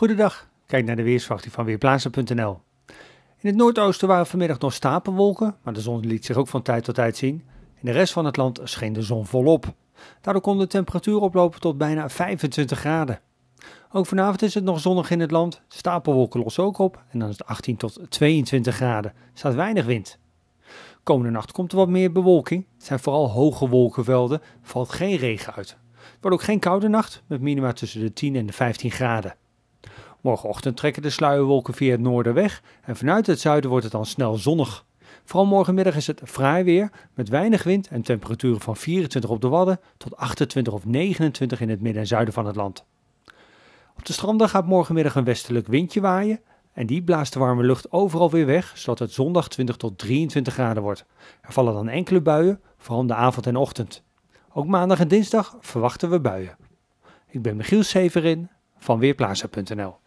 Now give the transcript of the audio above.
Goedendag, kijk naar de weersverwachting van Weerplaatsen.nl. In het noordoosten waren vanmiddag nog stapelwolken, maar de zon liet zich ook van tijd tot tijd zien. In de rest van het land scheen de zon volop. Daardoor kon de temperatuur oplopen tot bijna 25 graden. Ook vanavond is het nog zonnig in het land, stapelwolken lossen ook op en dan is het 18 tot 22 graden. staat weinig wind. Komende nacht komt er wat meer bewolking. Het zijn vooral hoge wolkenvelden, valt geen regen uit. Het wordt ook geen koude nacht met minima tussen de 10 en de 15 graden. Morgenochtend trekken de sluierwolken via het noorden weg en vanuit het zuiden wordt het dan snel zonnig. Vooral morgenmiddag is het fraai weer met weinig wind en temperaturen van 24 op de Wadden tot 28 of 29 in het midden en zuiden van het land. Op de stranden gaat morgenmiddag een westelijk windje waaien en die blaast de warme lucht overal weer weg, zodat het zondag 20 tot 23 graden wordt. Er vallen dan enkele buien, vooral in de avond en ochtend. Ook maandag en dinsdag verwachten we buien. Ik ben Michiel Severin van Weerplaza.nl